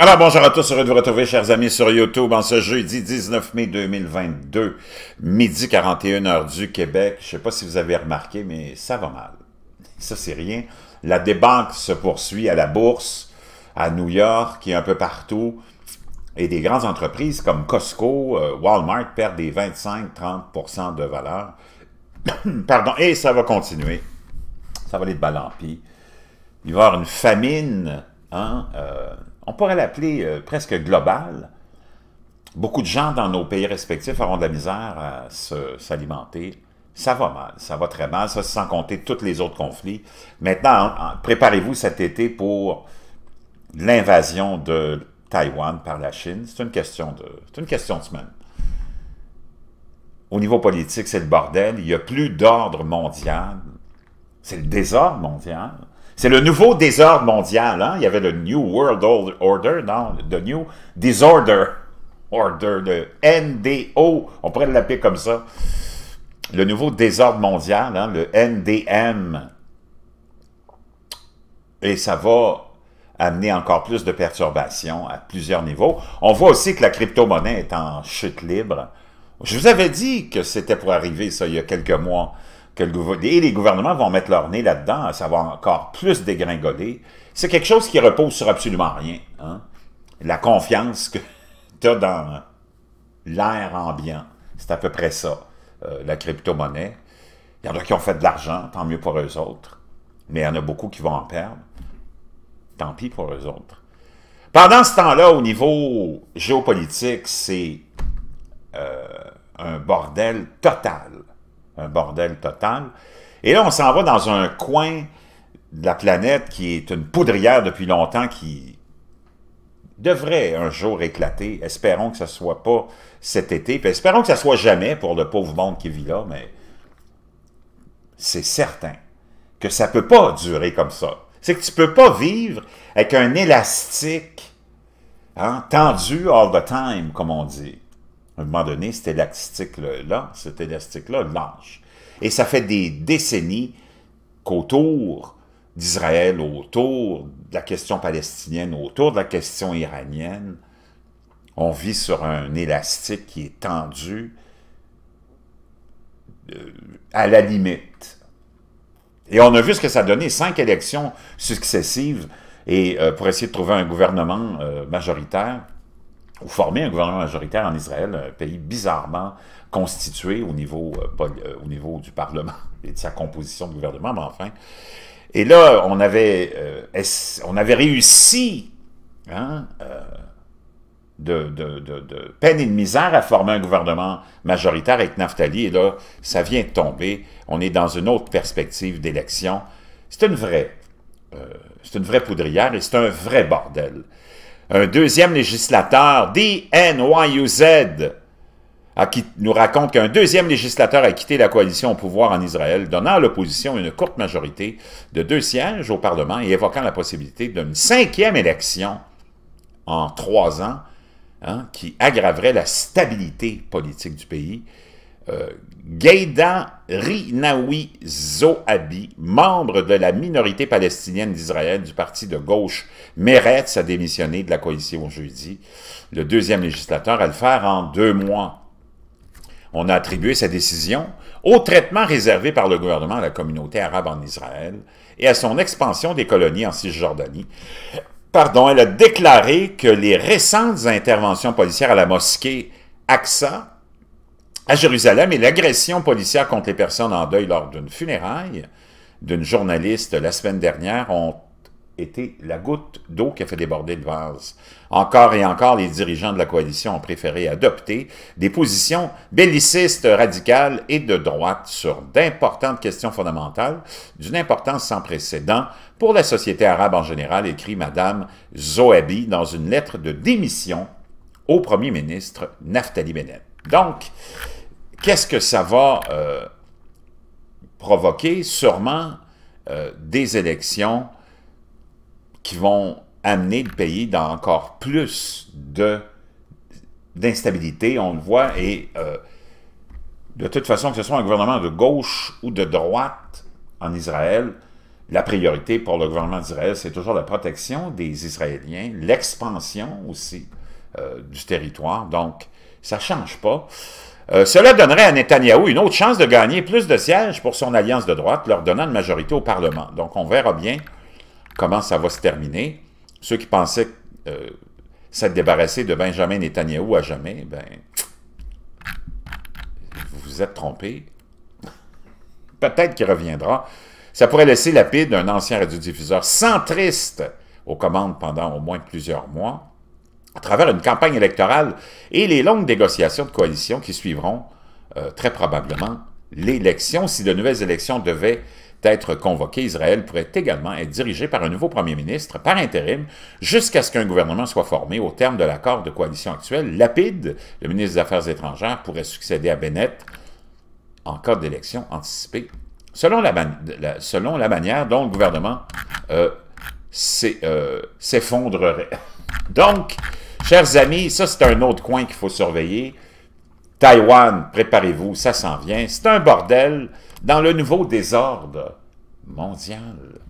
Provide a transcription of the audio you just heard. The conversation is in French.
Alors, bonjour à tous, heureux de vous retrouver, chers amis, sur YouTube en ce jeudi 19 mai 2022, midi 41 heures du Québec. Je ne sais pas si vous avez remarqué, mais ça va mal. Ça, c'est rien. La débanque se poursuit à la bourse, à New York et un peu partout. Et des grandes entreprises comme Costco, euh, Walmart perdent des 25-30 de valeur. Pardon, et ça va continuer. Ça va aller de bal en pis. Il va y avoir une famine, hein, euh, on pourrait l'appeler euh, presque global. beaucoup de gens dans nos pays respectifs auront de la misère à s'alimenter. Ça va mal, ça va très mal, ça sans compter tous les autres conflits. Maintenant, préparez-vous cet été pour l'invasion de Taïwan par la Chine. C'est une question de, c'est une question de semaine. Au niveau politique, c'est le bordel. Il n'y a plus d'ordre mondial. C'est le désordre mondial. C'est le nouveau désordre mondial. Hein? Il y avait le New World Order, non, le New Disorder Order, le NDO, on pourrait l'appeler comme ça. Le nouveau désordre mondial, hein, le NDM. Et ça va amener encore plus de perturbations à plusieurs niveaux. On voit aussi que la crypto-monnaie est en chute libre. Je vous avais dit que c'était pour arriver, ça, il y a quelques mois et les gouvernements vont mettre leur nez là-dedans, ça va encore plus dégringoler. C'est quelque chose qui repose sur absolument rien. Hein. La confiance que tu as dans l'air ambiant, c'est à peu près ça, euh, la crypto-monnaie. Il y en a qui ont fait de l'argent, tant mieux pour eux autres, mais il y en a beaucoup qui vont en perdre. Tant pis pour eux autres. Pendant ce temps-là, au niveau géopolitique, c'est euh, un bordel total un bordel total. Et là, on s'en va dans un coin de la planète qui est une poudrière depuis longtemps, qui devrait un jour éclater. Espérons que ce ne soit pas cet été, puis espérons que ce soit jamais pour le pauvre monde qui vit là, mais c'est certain que ça ne peut pas durer comme ça. C'est que tu ne peux pas vivre avec un élastique hein, tendu all the time, comme on dit. À un moment donné, cet élastique-là, cet élastique-là lâche. Et ça fait des décennies qu'autour d'Israël, autour de la question palestinienne, autour de la question iranienne, on vit sur un élastique qui est tendu euh, à la limite. Et on a vu ce que ça donnait, cinq élections successives, et euh, pour essayer de trouver un gouvernement euh, majoritaire, ou former un gouvernement majoritaire en Israël, un pays bizarrement constitué au niveau, euh, euh, au niveau du Parlement et de sa composition de gouvernement, mais enfin. Et là, on avait, euh, on avait réussi, hein, de, de, peine et de misère à former un gouvernement majoritaire avec Naftali, et là, ça vient de tomber. On est dans une autre perspective d'élection. C'est une vraie, c'est une vraie poudrière et c'est un vrai bordel un deuxième législateur, DNYUZ, qui nous raconte qu'un deuxième législateur a quitté la coalition au pouvoir en Israël, donnant à l'opposition une courte majorité de deux sièges au Parlement et évoquant la possibilité d'une cinquième élection en trois ans, hein, qui aggraverait la stabilité politique du pays. Gaydan euh, Gaidan Rinawi Zoabi, membre de la minorité palestinienne d'Israël du parti de gauche Meretz, a démissionné de la coalition jeudi. Le deuxième législateur à le faire en deux mois. On a attribué sa décision au traitement réservé par le gouvernement à la communauté arabe en Israël et à son expansion des colonies en Cisjordanie. Pardon, elle a déclaré que les récentes interventions policières à la mosquée Aqsa à Jérusalem et l'agression policière contre les personnes en deuil lors d'une funéraille d'une journaliste la semaine dernière ont été la goutte d'eau qui a fait déborder le vase. Encore et encore, les dirigeants de la coalition ont préféré adopter des positions bellicistes, radicales et de droite sur d'importantes questions fondamentales d'une importance sans précédent pour la société arabe en général, écrit Madame Zoabi dans une lettre de démission au premier ministre Naftali Bennett. Donc, qu'est-ce que ça va euh, provoquer? Sûrement euh, des élections qui vont amener le pays dans encore plus d'instabilité, on le voit, et euh, de toute façon, que ce soit un gouvernement de gauche ou de droite en Israël, la priorité pour le gouvernement d'Israël, c'est toujours la protection des Israéliens, l'expansion aussi du territoire. Donc, ça ne change pas. Euh, cela donnerait à Netanyahu une autre chance de gagner plus de sièges pour son alliance de droite, leur donnant une majorité au Parlement. Donc, on verra bien comment ça va se terminer. Ceux qui pensaient euh, s'être débarrassés de Benjamin Netanyahou à jamais, ben, vous vous êtes trompés. Peut-être qu'il reviendra. Ça pourrait laisser la paix d'un ancien radiodiffuseur centriste aux commandes pendant au moins plusieurs mois à travers une campagne électorale et les longues négociations de coalition qui suivront euh, très probablement l'élection. Si de nouvelles élections devaient être convoquées, Israël pourrait également être dirigé par un nouveau premier ministre par intérim jusqu'à ce qu'un gouvernement soit formé au terme de l'accord de coalition actuel. Lapide, le ministre des Affaires étrangères, pourrait succéder à Bennett en cas d'élection anticipée, selon la, selon la, manière dont le gouvernement euh, euh, s'effondrerait. Donc, Chers amis, ça c'est un autre coin qu'il faut surveiller. Taïwan, préparez-vous, ça s'en vient. C'est un bordel dans le nouveau désordre mondial.